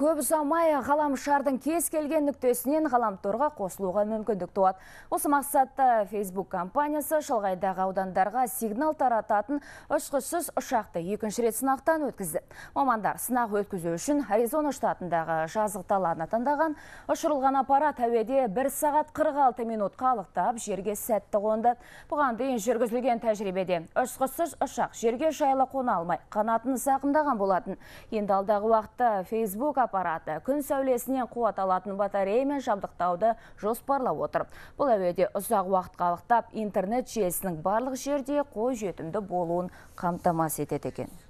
Көп ұзамай ғаламшардың кез келген нүктесінен ғаламторға қосылуға мүмкіндік туады. Осы мақсатта фейсбук компаниясы шалғайдағы аудандарға сигнал тарататын ұшқышсыз ұшақты екінші рет сынақтан өткізді. Мамандар сынақ өткізу үшін Аризона штатындағы жазық даланы таңдаған ұшырылған аппарат әуеде 1 сағат 46 минут қалықтап жерге сәтті қонды. Бұған дейін жүргізілген тәжірибеде ұшқышсыз ұшақ жерге жайлы қона алмай қанатын зақымдаған болатын. Енді алдағы уақытта аппараты күн сәулесінен қуат алатын батареямен жабдықтауды жоспарлап отыр бұл әуеде ұзақ уақыт қалықтап, интернет желісінің барлық жерде қой жетімді болуын қамтамасыз етеді екен